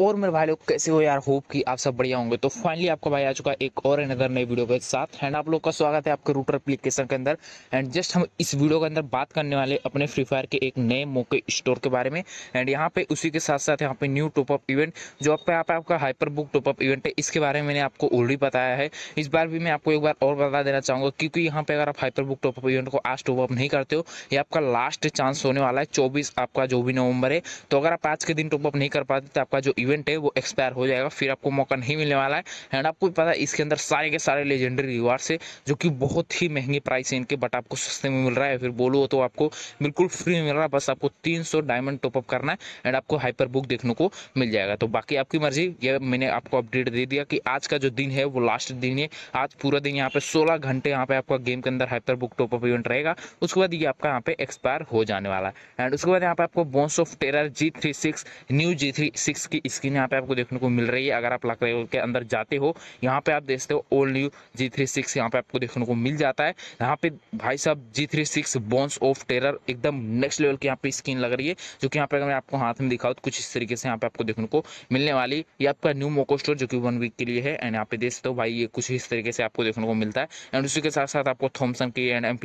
और मेरे भाई लोग कैसे हो यार होप कि आप सब बढ़िया होंगे तो फाइनली आपका भाई आ चुका है एक और अनदर नए वीडियो के साथ एंड आप लोग का स्वागत है आपके रूटर एप्लीकेशन के अंदर एंड जस्ट हम इस वीडियो के अंदर बात करने वाले अपने फ्री फायर के एक नए मौके स्टोर के बारे में एंड यहाँ पे उसी के साथ साथ यहाँ पे न्यू टॉपअप इवेंट जो आप यहाँ पे आपका हाइपर बुक टॉपअप इवेंट है इसके बारे में मैंने आपको ऑलरेडी बताया है इस बार भी मैं आपको एक बार और बता देना चाहूँगा क्योंकि यहाँ पे अगर आप हाइपर बुक टॉपअप इवेंट को आज टॉपअप नहीं करते हो ये आपका लास्ट चांस होने वाला है चौबीस आपका जो भी नवंबर है तो अगर आप आज के दिन टॉपअप नहीं कर पाते तो आपका जो इवेंट है वो एक्सपायर हो जाएगा फिर आपको मौका नहीं मिलने वाला है एंड आपको पता है इसके अंदर सारे के सारे लेजेंडरी रिवार्ड्स है जो कि बहुत ही महंगे प्राइस है इनके बट आपको सस्ते में मिल रहा है फिर बोलो तो आपको बिल्कुल फ्री मिल रहा है बस आपको तीन सौ डायमंड टॉपअप करना है एंड आपको हाइपर बुक देखने को मिल जाएगा तो बाकी आपकी मर्जी ये मैंने आपको अपडेट दे दिया कि आज का जो दिन है वो लास्ट दिन है आज पूरा दिन यहाँ पे सोलह घंटे यहाँ पे आपका गेम के अंदर हाइपर बुक टॉपअप इवेंट रहेगा उसके बाद ये आपका यहाँ पे एक्सपायर हो जाने वाला है एंड उसके बाद यहाँ पे आपको bones of terror G three six new G three six की स्क्रीन यहाँ पे आपको देखने को मिल रही है अगर आप लकड़े के अंदर जाते हो यहाँ पे आप देखते हो old new G three six यहाँ पे आपको देखने को मिल जाता है यहाँ पे भाई साहब G three six bones of terror एकदम नेक्स्ट लेवल की यहाँ पे स्क्रीन लग रही है जो कि यहाँ पे अगर मैं आपको हाथ में दिखाऊँ तो कुछ इस तरीके से यहाँ पे आपको देखने को मिलने वाली ये आपका न्यू मोको स्टोर जो कि वन वीक के लिए है एंड यहाँ पे देख सकते हो भाई ये कुछ इस तरीके से आपको देखने को मिलता है एंड उसी के साथ साथ आपको थॉमसन की एंड एम एंड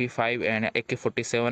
ए के एम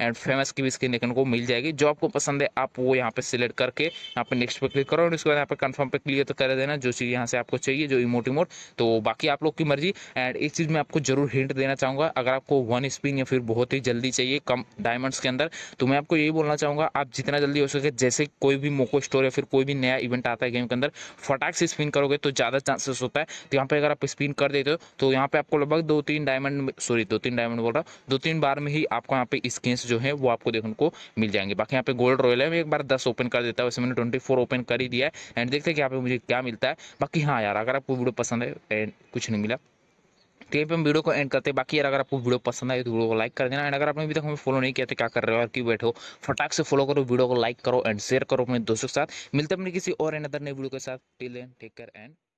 एंड फेमस की भी स्क्रीन देखने को मिल जाएगी जो आपको पसंद है आप वो यहाँ पे सिलेक्ट करके यहाँ पे नेक्स्ट पर क्लिक करो और उसके बाद यहाँ पर कन्फर्म पर क्लियर तो कर देना जो चीज़ यहाँ से आपको चाहिए जो इमोट इमोट तो बाकी आप लोग की मर्जी एंड एक चीज़ मैं आपको जरूर हिंट देना चाहूँगा अगर आपको वन स्पिन या फिर बहुत ही जल्दी चाहिए कम डायमंड्स के अंदर तो मैं आपको यही बोलना चाहूँगा आप जितना जल्दी हो सके जैसे कोई भी मोको स्टोर या फिर कोई भी नया इवेंट आता है गेम के अंदर फटाक से स्पिन करोगे तो ज़्यादा चांसेस होता है तो यहाँ पर अगर आप स्पिन कर देते हो तो यहाँ पर आपको लगभग दो तीन डायमंड सॉरी दो तीन डायमंड बोल रहा हूँ दो तीन बार में ही आपको यहाँ पे स्किन्स जो है वो आपको देखने को मिल जाएंगे बाकी यहाँ पे गोल्ड रॉयल है मैं एक बार दस ओपन कर देता हूँ वैसे मैंने ट्वेंटी फोर ओपन कर ही दिया है एंड देखते हैं कि यहाँ पे मुझे क्या मिलता है बाकी हाँ यार अगर आपको वीडियो पसंद है एंड कुछ नहीं मिला तो यहीं पर हम वीडियो को एंड करते हैं बाकी यार अगर आपको वीडियो पसंद आए तो वीडियो को लाइक कर देना एंड अगर आपने अभी तक हमें फॉलो नहीं किया तो क्या कर रहे हो और क्यों बैठो फटाक से फॉलो करो वीडियो को लाइक करो एंड शेयर करो अपने दोस्तों के साथ मिलते अपने किसी और एंड अदर नए वीडियो के साथ till then take care and